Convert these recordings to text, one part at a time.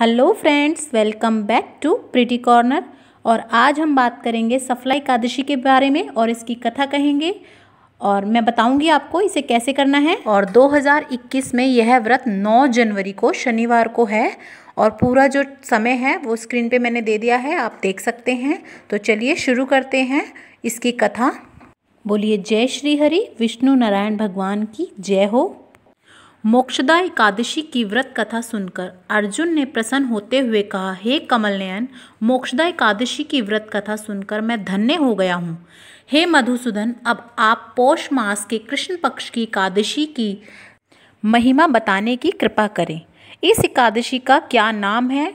hello friends welcome back to Pretty Corner और आज हम बात करेंगे सफला एकादशी के बारे में और इसकी कथा कहेंगे और मैं बताऊंगी आपको इसे कैसे करना है और 2021 में यह व्रत 9 जनवरी को शनिवार को है और पूरा जो समय है वो स्क्रीन पे मैंने दे दिया है आप देख सकते हैं तो चलिए शुरू करते हैं इसकी कथा बोलिए जय श्री हरि विष्णु नारायण भगवान की जय हो मोक्षदा एकादशी की व्रत कथा सुनकर अर्जुन ने प्रसन्न होते हुए कहा हे कमल नयन मोक्षदा एकादशी की व्रत कथा सुनकर मैं धन्य हो गया हूँ हे मधुसूदन अब आप पौष मास के कृष्ण पक्ष की एकादशी की महिमा बताने की कृपा करें इस एकादशी का क्या नाम है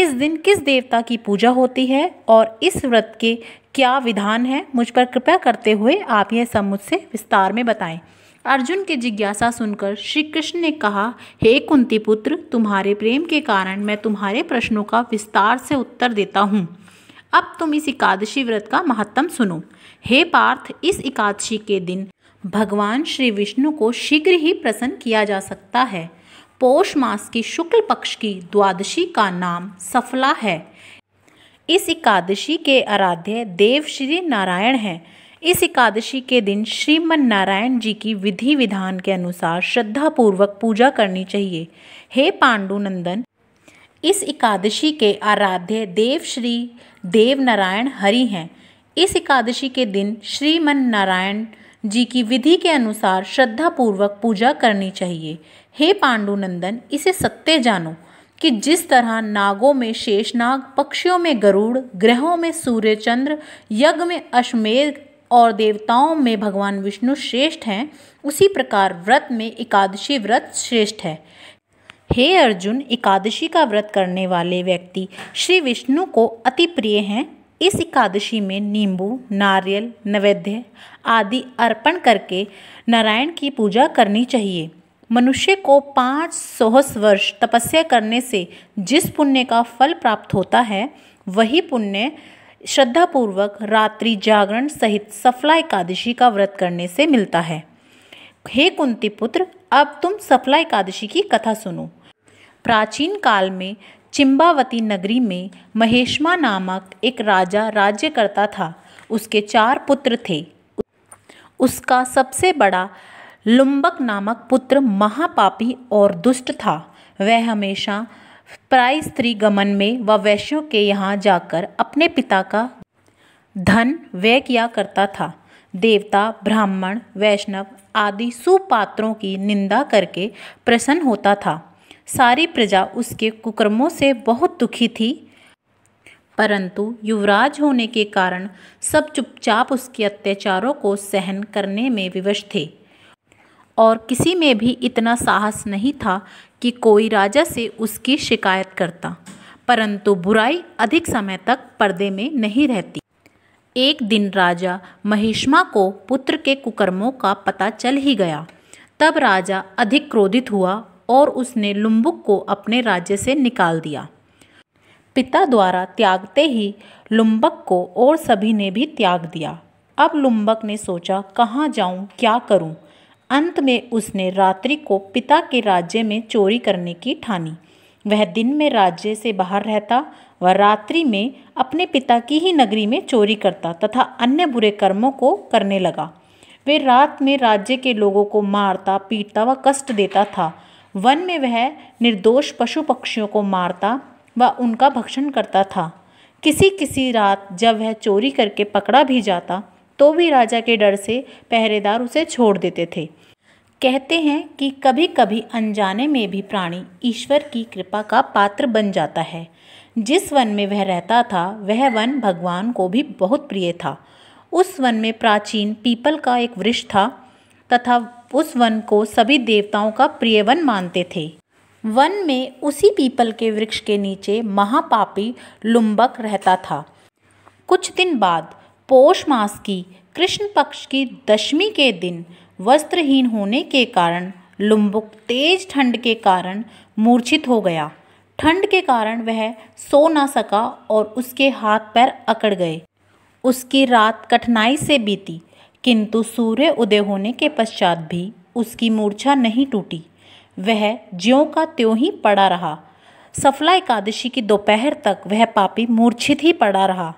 इस दिन किस देवता की पूजा होती है और इस व्रत के क्या विधान है मुझ पर कृपया करते हुए आप यह सब मुझसे विस्तार में बताएं अर्जुन की जिज्ञासा सुनकर श्री कृष्ण ने कहा हे कुंती पुत्र तुम्हारे प्रेम के कारण मैं तुम्हारे प्रश्नों का विस्तार से उत्तर देता हूँ अब तुम इस एकादशी व्रत का महत्तम सुनो हे पार्थ इस एकादशी के दिन भगवान श्री विष्णु को शीघ्र ही प्रसन्न किया जा सकता है पौष मास की शुक्ल पक्ष की द्वादशी का नाम सफला है इस एकादशी के आराध्य देव श्री नारायण हैं इस एकादशी के दिन श्रीमन नारायण जी की विधि विधान के अनुसार श्रद्धापूर्वक पूजा करनी चाहिए हे पांडुनंदन इस एकादशी के आराध्य देव श्री देव नारायण हरि हैं इस एकादशी के दिन श्रीमन नारायण जी की विधि के अनुसार श्रद्धा पूर्वक पूजा करनी चाहिए हे पांडुनंदन इसे सत्य जानो कि जिस तरह नागों में शेषनाग पक्षियों में गरुड़ ग्रहों में सूर्य चंद्र यज्ञ में अश्वमेध और देवताओं में भगवान विष्णु श्रेष्ठ हैं उसी प्रकार व्रत में एकादशी व्रत श्रेष्ठ है हे अर्जुन एकादशी का व्रत करने वाले व्यक्ति श्री विष्णु को अति प्रिय हैं इस एकादशी में नींबू नारियल नैवेद्य आदि अर्पण करके नारायण की पूजा करनी चाहिए मनुष्य को पाँच सोहस वर्ष तपस्या करने से जिस पुण्य का फल प्राप्त होता है वही पुण्य श्रद्धापूर्वक रात्रि जागरण सहित सफला एकादशी का व्रत करने से मिलता है हे कुंती पुत्र अब तुम सफला एकादशी की कथा सुनो प्राचीन काल में चिंबावती नगरी में महेशमा नामक एक राजा राज्य करता था उसके चार पुत्र थे उसका सबसे बड़ा लुम्बक नामक पुत्र महापापी और दुष्ट था वह हमेशा प्राय स्त्री गमन में व वैश्यों के यहाँ जाकर अपने पिता का धन व्यय किया करता था देवता ब्राह्मण वैष्णव आदि सुपात्रों की निंदा करके प्रसन्न होता था सारी प्रजा उसके कुकर्मों से बहुत दुखी थी परंतु युवराज होने के कारण सब चुपचाप उसके अत्याचारों को सहन करने में विवश थे और किसी में भी इतना साहस नहीं था कि कोई राजा से उसकी शिकायत करता परंतु बुराई अधिक समय तक पर्दे में नहीं रहती एक दिन राजा महिष्मा को पुत्र के कुकर्मों का पता चल ही गया तब राजा अधिक क्रोधित हुआ और उसने लुम्बुक को अपने राज्य से निकाल दिया पिता द्वारा त्यागते ही लुम्बक को और सभी ने भी त्याग दिया अब लुम्बक ने सोचा कहाँ जाऊँ क्या करूँ अंत में उसने रात्रि को पिता के राज्य में चोरी करने की ठानी वह दिन में राज्य से बाहर रहता व रात्रि में अपने पिता की ही नगरी में चोरी करता तथा अन्य बुरे कर्मों को करने लगा वे रात में राज्य के लोगों को मारता पीटता व कष्ट देता था वन में वह निर्दोष पशु पक्षियों को मारता व उनका भक्षण करता था किसी किसी रात जब वह चोरी करके पकड़ा भी जाता तो भी राजा के डर से पहरेदार उसे छोड़ देते थे कहते हैं कि कभी कभी अनजाने में भी प्राणी ईश्वर की कृपा का पात्र बन जाता है जिस वन में वह रहता था वह वन भगवान को भी बहुत प्रिय था उस वन में प्राचीन पीपल का एक वृक्ष था तथा उस वन को सभी देवताओं का प्रिय वन मानते थे वन में उसी पीपल के वृक्ष के नीचे महापापी लुम्बक रहता था कुछ दिन बाद पोष मास की कृष्ण पक्ष की दशमी के दिन वस्त्रहीन होने के कारण लुम्बुक तेज ठंड के कारण मूर्छित हो गया ठंड के कारण वह सो ना सका और उसके हाथ पैर अकड़ गए उसकी रात कठिनाई से बीती किंतु सूर्य उदय होने के पश्चात भी उसकी मूर्छा नहीं टूटी वह ज्यों का त्यों ही पड़ा रहा सफला एकादशी की दोपहर तक वह पापी मूर्छित ही पड़ा रहा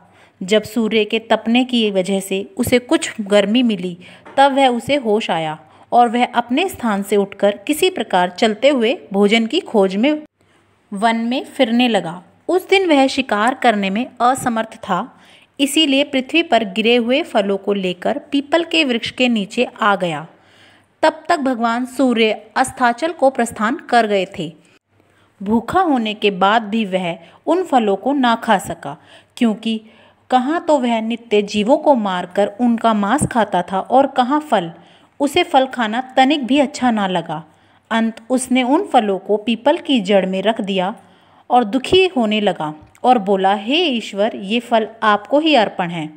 जब सूर्य के तपने की वजह से उसे कुछ गर्मी मिली तब वह उसे होश आया और वह अपने स्थान से उठकर किसी प्रकार चलते हुए भोजन की खोज में वन में फिरने लगा उस दिन वह शिकार करने में असमर्थ था इसीलिए पृथ्वी पर गिरे हुए फलों को लेकर पीपल के वृक्ष के नीचे आ गया तब तक भगवान सूर्य अस्ताचल को प्रस्थान कर गए थे भूखा होने के बाद भी वह उन फलों को ना खा सका क्योंकि कहाँ तो वह नित्य जीवों को मारकर उनका मांस खाता था और कहाँ फल उसे फल खाना तनिक भी अच्छा ना लगा अंत उसने उन फलों को पीपल की जड़ में रख दिया और दुखी होने लगा और बोला हे ईश्वर ये फल आपको ही अर्पण है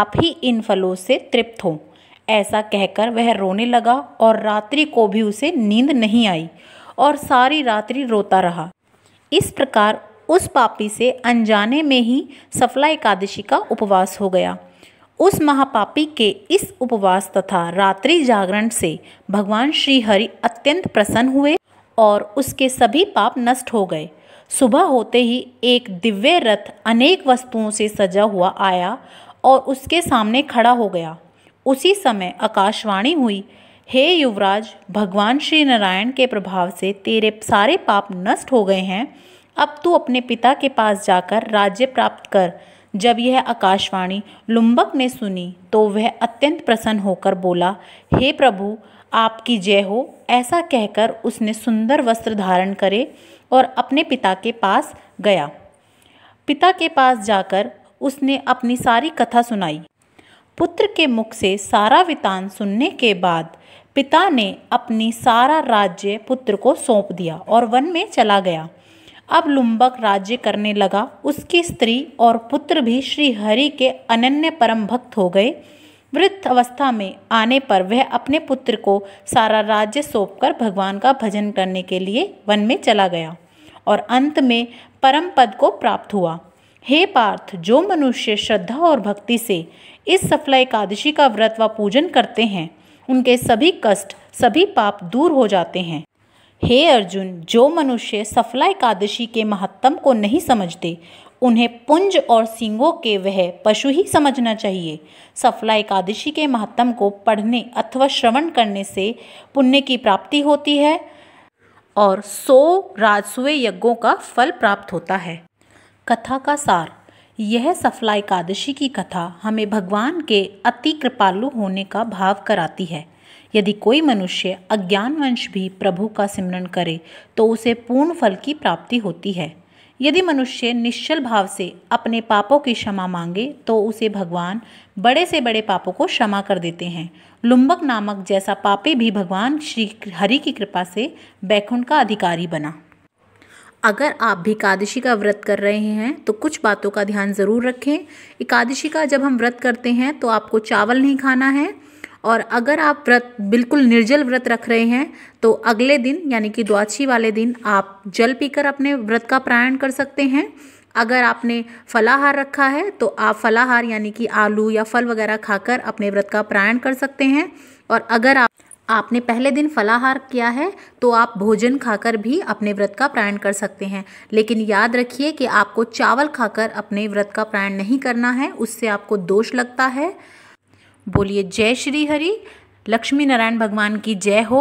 आप ही इन फलों से तृप्त हो ऐसा कहकर वह रोने लगा और रात्रि को भी उसे नींद नहीं आई और सारी रात्रि रोता रहा इस प्रकार उस पापी से अनजाने में ही सफला एकादशी का उपवास हो गया उस महापापी के इस उपवास तथा रात्रि जागरण से भगवान श्री हरि अत्यंत प्रसन्न हुए और उसके सभी पाप नष्ट हो गए सुबह होते ही एक दिव्य रथ अनेक वस्तुओं से सजा हुआ आया और उसके सामने खड़ा हो गया उसी समय आकाशवाणी हुई हे युवराज भगवान श्री नारायण के प्रभाव से तेरे सारे पाप नष्ट हो गए हैं अब तू अपने पिता के पास जाकर राज्य प्राप्त कर जब यह आकाशवाणी लुम्बक ने सुनी तो वह अत्यंत प्रसन्न होकर बोला हे प्रभु आपकी जय हो ऐसा कहकर उसने सुंदर वस्त्र धारण करे और अपने पिता के पास गया पिता के पास जाकर उसने अपनी सारी कथा सुनाई पुत्र के मुख से सारा वितान सुनने के बाद पिता ने अपनी सारा राज्य पुत्र को सौंप दिया और वन में चला गया अब लुम्बक राज्य करने लगा उसकी स्त्री और पुत्र भी श्री हरि के अनन्य परम भक्त हो गए वृद्ध अवस्था में आने पर वह अपने पुत्र को सारा राज्य सौंपकर भगवान का भजन करने के लिए वन में चला गया और अंत में परम पद को प्राप्त हुआ हे पार्थ जो मनुष्य श्रद्धा और भक्ति से इस सफला एकादशी का व्रत व पूजन करते हैं उनके सभी कष्ट सभी पाप दूर हो जाते हैं हे अर्जुन जो मनुष्य सफला एकादशी के महत्तम को नहीं समझते उन्हें पुंज और सिंगों के वह पशु ही समझना चाहिए सफला एकादशी के महत्तम को पढ़ने अथवा श्रवण करने से पुण्य की प्राप्ति होती है और सौ राजसुए यज्ञों का फल प्राप्त होता है कथा का सार यह सफला एकादशी की कथा हमें भगवान के अति कृपालु होने का भाव कराती है यदि कोई मनुष्य अज्ञानवंश भी प्रभु का सिमरण करे तो उसे पूर्ण फल की प्राप्ति होती है यदि मनुष्य निश्चल भाव से अपने पापों की क्षमा मांगे तो उसे भगवान बड़े से बड़े पापों को क्षमा कर देते हैं लुम्बक नामक जैसा पापी भी भगवान श्री हरि की कृपा से बैकुंठ का अधिकारी बना अगर आप भी एकादशी का व्रत कर रहे हैं तो कुछ बातों का ध्यान ज़रूर रखें एकादशी का जब हम व्रत करते हैं तो आपको चावल नहीं खाना है और अगर आप व्रत बिल्कुल निर्जल व्रत रख रहे हैं तो अगले दिन यानी कि द्वादशी वाले दिन आप जल पीकर अपने व्रत का प्रायण कर सकते हैं अगर आपने फलाहार रखा है तो आप फलाहार यानी कि आलू या फल वगैरह खाकर अपने व्रत का प्रायण कर सकते हैं और अगर आप आपने पहले दिन फलाहार किया है तो आप भोजन खाकर भी अपने व्रत का प्रायण कर सकते हैं लेकिन याद रखिए कि आपको चावल खाकर अपने व्रत का प्रायण नहीं करना है उससे आपको दोष लगता है बोलिए जय श्री हरि लक्ष्मी नारायण भगवान की जय हो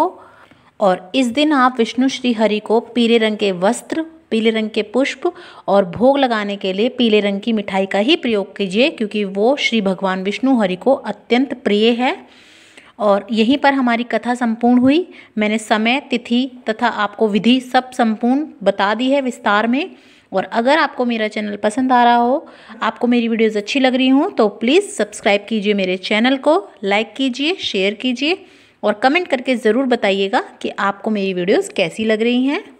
और इस दिन आप विष्णु श्री हरि को पीले रंग के वस्त्र पीले रंग के पुष्प और भोग लगाने के लिए पीले रंग की मिठाई का ही प्रयोग कीजिए क्योंकि वो श्री भगवान विष्णु हरि को अत्यंत प्रिय है और यहीं पर हमारी कथा संपूर्ण हुई मैंने समय तिथि तथा आपको विधि सब संपूर्ण बता दी है विस्तार में और अगर आपको मेरा चैनल पसंद आ रहा हो आपको मेरी वीडियोज़ अच्छी लग रही हों तो प्लीज़ सब्सक्राइब कीजिए मेरे चैनल को लाइक कीजिए शेयर कीजिए और कमेंट करके ज़रूर बताइएगा कि आपको मेरी वीडियोज़ कैसी लग रही हैं